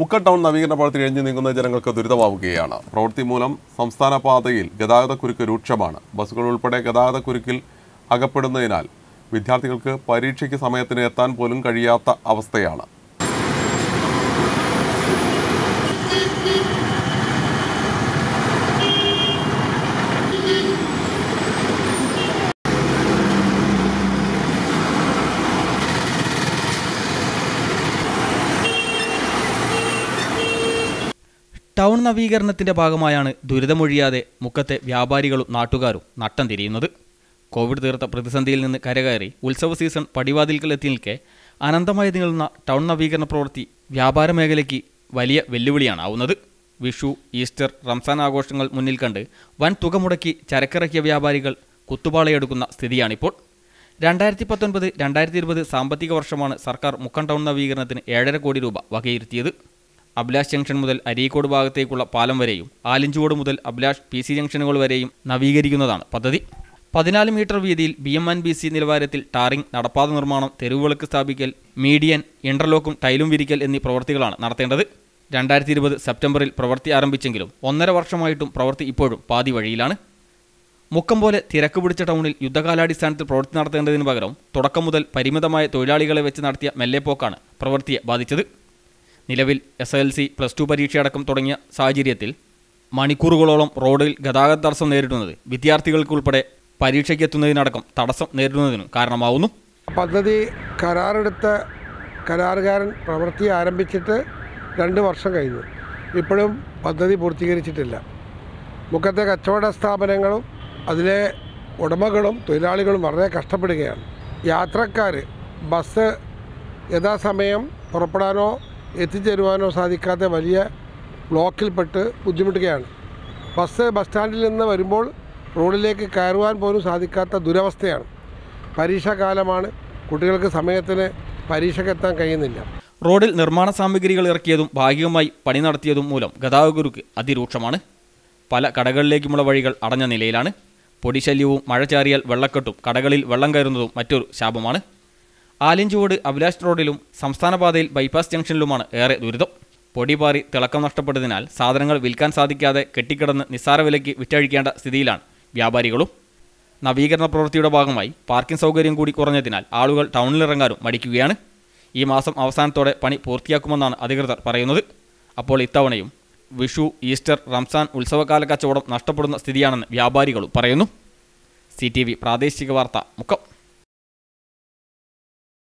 മുക്ക ടൗൺ നവീകരണ പ്രവൃത്തി എഴുതി നീങ്ങുന്ന ജനങ്ങൾക്ക് ദുരിതമാവുകയാണ് പ്രവൃത്തി മൂലം സംസ്ഥാന പാതയിൽ ഗതാഗതക്കുരുക്ക് രൂക്ഷമാണ് ബസ്സുകൾ ഉൾപ്പെടെ ഗതാഗതക്കുരുക്കിൽ അകപ്പെടുന്നതിനാൽ വിദ്യാർത്ഥികൾക്ക് പരീക്ഷയ്ക്ക് സമയത്തിന് എത്താൻ പോലും കഴിയാത്ത അവസ്ഥയാണ് ടൗൺ നവീകരണത്തിന്റെ ഭാഗമായാണ് ദുരിതമൊഴിയാതെ മുക്കത്തെ വ്യാപാരികളും നാട്ടുകാരും നട്ടം തിരിയുന്നത് കോവിഡ് തീർത്ത പ്രതിസന്ധിയിൽ നിന്ന് കരകയറി ഉത്സവ സീസൺ പടിവാതിൽക്കൽ എത്തി നിൽക്കെ അനന്തമായി നീളുന്ന ടൗൺ നവീകരണ പ്രവൃത്തി വ്യാപാര മേഖലയ്ക്ക് വലിയ വെല്ലുവിളിയാണ് ആവുന്നത് വിഷു ഈസ്റ്റർ റംസാൻ ആഘോഷങ്ങൾ മുന്നിൽ കണ്ട് വൻ തുക മുടക്കി ചരക്കിറക്കിയ വ്യാപാരികൾ കുത്തുപാളയെടുക്കുന്ന സ്ഥിതിയാണിപ്പോൾ രണ്ടായിരത്തി പത്തൊൻപത് രണ്ടായിരത്തി ഇരുപത് സാമ്പത്തിക വർഷമാണ് സർക്കാർ മുക്കം ടൗൺ നവീകരണത്തിന് ഏഴര കോടി രൂപ വകയിരുത്തിയത് അബ്ലാഷ് ജംഗ്ഷൻ മുതൽ അരീക്കോട് ഭാഗത്തേക്കുള്ള പാലം വരെയും ആലിഞ്ചുവോട് മുതൽ അബ്ലാഷ് പി സി ജംഗ്ഷനുകൾ വരെയും നവീകരിക്കുന്നതാണ് പദ്ധതി പതിനാല് മീറ്റർ വീതിയിൽ B M and B C നിലവാരത്തിൽ ടാറിംഗ് നടപ്പാത നിർമ്മാണം തെരുവുവിളക്ക് സ്ഥാപിക്കൽ മീഡിയൻ ഇന്റർലോക്കും ടൈലും വിരിക്കൽ എന്നീ പ്രവൃത്തികളാണ് നടത്തേണ്ടത് രണ്ടായിരത്തി ഇരുപത് സെപ്റ്റംബറിൽ പ്രവൃത്തി ആരംഭിച്ചെങ്കിലും ഒന്നര വർഷമായിട്ടും പ്രവൃത്തി ഇപ്പോഴും പാതി വഴിയിലാണ് മുക്കം പോലെ തിരക്ക് പിടിച്ച ടൗണിൽ യുദ്ധകാലാടിസ്ഥാനത്തിൽ പ്രവൃത്തി നടത്തേണ്ടതിന് പകരം തുടക്കം മുതൽ പരിമിതമായ തൊഴിലാളികളെ വെച്ച് നടത്തിയ മെല്ലെപ്പോക്കാണ് പ്രവൃത്തിയെ ബാധിച്ചത് നിലവിൽ S L C plus two പരീക്ഷയടക്കം തുടങ്ങിയ സാഹചര്യത്തിൽ മണിക്കൂറുകളോളം റോഡിൽ ഗതാഗത തടസ്സം നേരിടുന്നത് വിദ്യാർത്ഥികൾക്കുൾപ്പെടെ പരീക്ഷയ്ക്ക് എത്തുന്നതിനടക്കം തടസ്സം നേരിടുന്നതിനും കാരണമാവുന്നു പദ്ധതി കരാറെടുത്ത കരാറുകാരൻ പ്രവൃത്തി ആരംഭിച്ചിട്ട് രണ്ട് വർഷം കഴിഞ്ഞു ഇപ്പോഴും പദ്ധതി പൂർത്തീകരിച്ചിട്ടില്ല മുഖത്തെ കച്ചവട സ്ഥാപനങ്ങളും അതിലെ ഉടമകളും തൊഴിലാളികളും വളരെ കഷ്ടപ്പെടുകയാണ് യാത്രക്കാർ ബസ് യഥാസമയം പുറപ്പെടാനോ എത്തിച്ചേരുവാനോ സാധിക്കാത്ത വലിയ ബ്ലോക്കിൽപ്പെട്ട് ബുദ്ധിമുട്ടുകയാണ് ബസ് ബസ് സ്റ്റാൻഡിൽ നിന്ന് വരുമ്പോൾ റോഡിലേക്ക് കയറുവാൻ പോലും സാധിക്കാത്ത ദുരവസ്ഥയാണ് പരീക്ഷാകാലമാണ് കുട്ടികൾക്ക് സമയത്തിന് എത്താൻ കഴിയുന്നില്ല റോഡിൽ നിർമ്മാണ സാമഗ്രികൾ ഇറക്കിയതും ഭാഗികമായി പണി നടത്തിയതും മൂലം ഗതാഗതക്കുരുക്ക് അതിരൂക്ഷമാണ് പല കടകളിലേക്കുമുള്ള വഴികൾ അടഞ്ഞ നിലയിലാണ് പൊടിശല്യവും മഴ ചാറിയാൽ വെള്ളക്കെട്ടും കടകളിൽ വെള്ളം കയറുന്നതും മറ്റൊരു ശാപമാണ് ആലിഞ്ചുവോട് അഭിലാഷ് റോഡിലും സംസ്ഥാന പാതയിൽ ബൈപ്പാസ് ജംഗ്ഷനിലുമാണ് ഏറെ ദുരിതം പൊടിപാറി തിളക്കം നഷ്ടപ്പെട്ടതിനാൽ സാധനങ്ങൾ വിൽക്കാൻ സാധിക്കാതെ കെട്ടിക്കിടന്ന് നിസ്സാര വിലയ്ക്ക് വിറ്റഴിക്കേണ്ട സ്ഥിതിയിലാണ് വ്യാപാരികളും നവീകരണ പ്രവൃത്തിയുടെ ഭാഗമായി പാർക്കിംഗ് സൗകര്യം കൂടി കുറഞ്ഞതിനാൽ ആളുകൾ ടൗണിലിറങ്ങാനും മടിക്കുകയാണ് ഈ മാസം അവസാനത്തോടെ പണി പൂർത്തിയാക്കുമെന്നാണ് അധികൃതർ പറയുന്നത് അപ്പോൾ ഇത്തവണയും വിഷു ഈസ്റ്റർ റംസാൻ ഉത്സവകാല കച്ചവടം നഷ്ടപ്പെടുന്ന സ്ഥിതിയാണെന്ന് വ്യാപാരികളും പറയുന്നു സി പ്രാദേശിക വാർത്ത മുക്കം